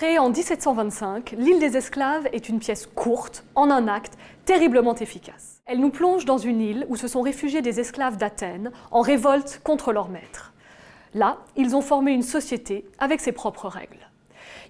Créée en 1725, L'île des esclaves est une pièce courte, en un acte, terriblement efficace. Elle nous plonge dans une île où se sont réfugiés des esclaves d'Athènes en révolte contre leurs maîtres. Là, ils ont formé une société avec ses propres règles.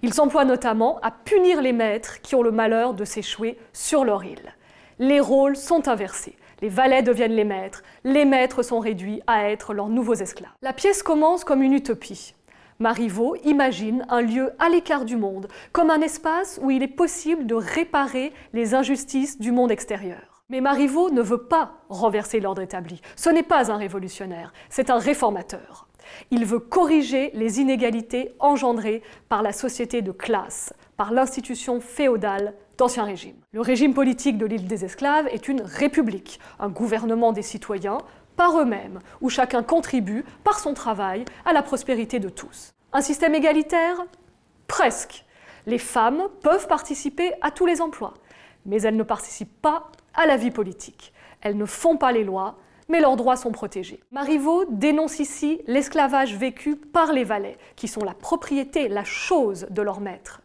Ils s'emploient notamment à punir les maîtres qui ont le malheur de s'échouer sur leur île. Les rôles sont inversés. Les valets deviennent les maîtres, les maîtres sont réduits à être leurs nouveaux esclaves. La pièce commence comme une utopie, Marivaux imagine un lieu à l'écart du monde, comme un espace où il est possible de réparer les injustices du monde extérieur. Mais Marivaux ne veut pas renverser l'ordre établi. Ce n'est pas un révolutionnaire, c'est un réformateur. Il veut corriger les inégalités engendrées par la société de classe, par l'institution féodale Régime. Le régime politique de l'île des esclaves est une république, un gouvernement des citoyens, par eux-mêmes, où chacun contribue, par son travail, à la prospérité de tous. Un système égalitaire Presque. Les femmes peuvent participer à tous les emplois, mais elles ne participent pas à la vie politique. Elles ne font pas les lois, mais leurs droits sont protégés. Marivaux dénonce ici l'esclavage vécu par les valets, qui sont la propriété, la chose de leur maître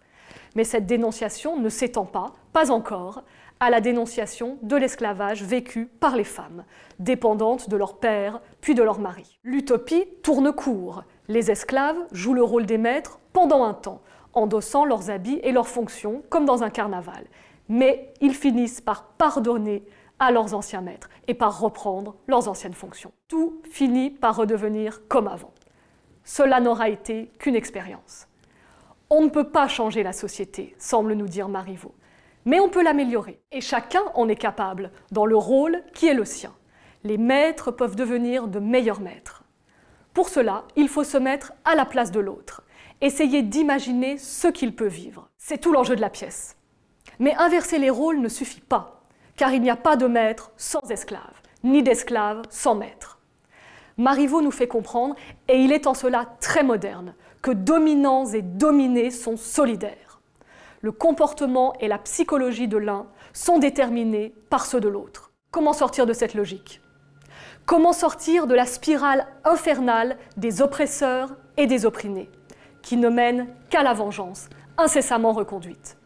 mais cette dénonciation ne s'étend pas, pas encore, à la dénonciation de l'esclavage vécu par les femmes, dépendantes de leur père puis de leur mari. L'utopie tourne court. Les esclaves jouent le rôle des maîtres pendant un temps, endossant leurs habits et leurs fonctions comme dans un carnaval. Mais ils finissent par pardonner à leurs anciens maîtres et par reprendre leurs anciennes fonctions. Tout finit par redevenir comme avant. Cela n'aura été qu'une expérience. On ne peut pas changer la société, semble nous dire Marivaux, mais on peut l'améliorer. Et chacun en est capable, dans le rôle qui est le sien. Les maîtres peuvent devenir de meilleurs maîtres. Pour cela, il faut se mettre à la place de l'autre, essayer d'imaginer ce qu'il peut vivre. C'est tout l'enjeu de la pièce. Mais inverser les rôles ne suffit pas, car il n'y a pas de maître sans esclave, ni d'esclave sans maître. Marivaux nous fait comprendre, et il est en cela très moderne, que dominants et dominés sont solidaires. Le comportement et la psychologie de l'un sont déterminés par ceux de l'autre. Comment sortir de cette logique Comment sortir de la spirale infernale des oppresseurs et des opprimés, qui ne mène qu'à la vengeance, incessamment reconduite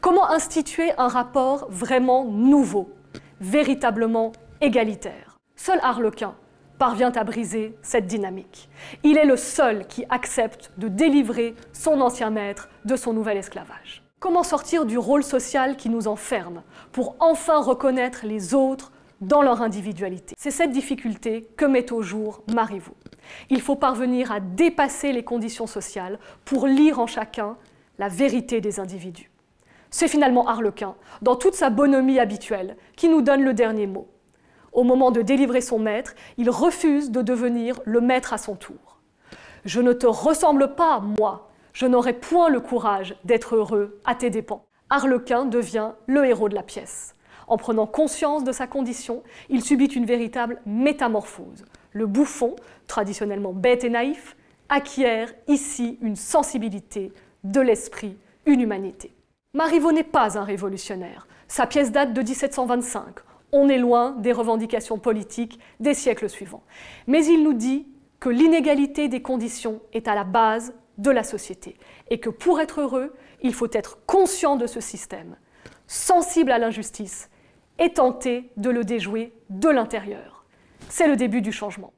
Comment instituer un rapport vraiment nouveau, véritablement égalitaire Seul Harlequin parvient à briser cette dynamique. Il est le seul qui accepte de délivrer son ancien maître de son nouvel esclavage. Comment sortir du rôle social qui nous enferme pour enfin reconnaître les autres dans leur individualité C'est cette difficulté que met au jour Marivaux. Il faut parvenir à dépasser les conditions sociales pour lire en chacun la vérité des individus. C'est finalement Harlequin, dans toute sa bonhomie habituelle, qui nous donne le dernier mot au moment de délivrer son maître, il refuse de devenir le maître à son tour. Je ne te ressemble pas, moi, je n'aurai point le courage d'être heureux à tes dépens. Arlequin devient le héros de la pièce. En prenant conscience de sa condition, il subit une véritable métamorphose. Le bouffon, traditionnellement bête et naïf, acquiert ici une sensibilité, de l'esprit, une humanité. Marivaux n'est pas un révolutionnaire. Sa pièce date de 1725 on est loin des revendications politiques des siècles suivants. Mais il nous dit que l'inégalité des conditions est à la base de la société et que pour être heureux, il faut être conscient de ce système, sensible à l'injustice et tenter de le déjouer de l'intérieur. C'est le début du changement.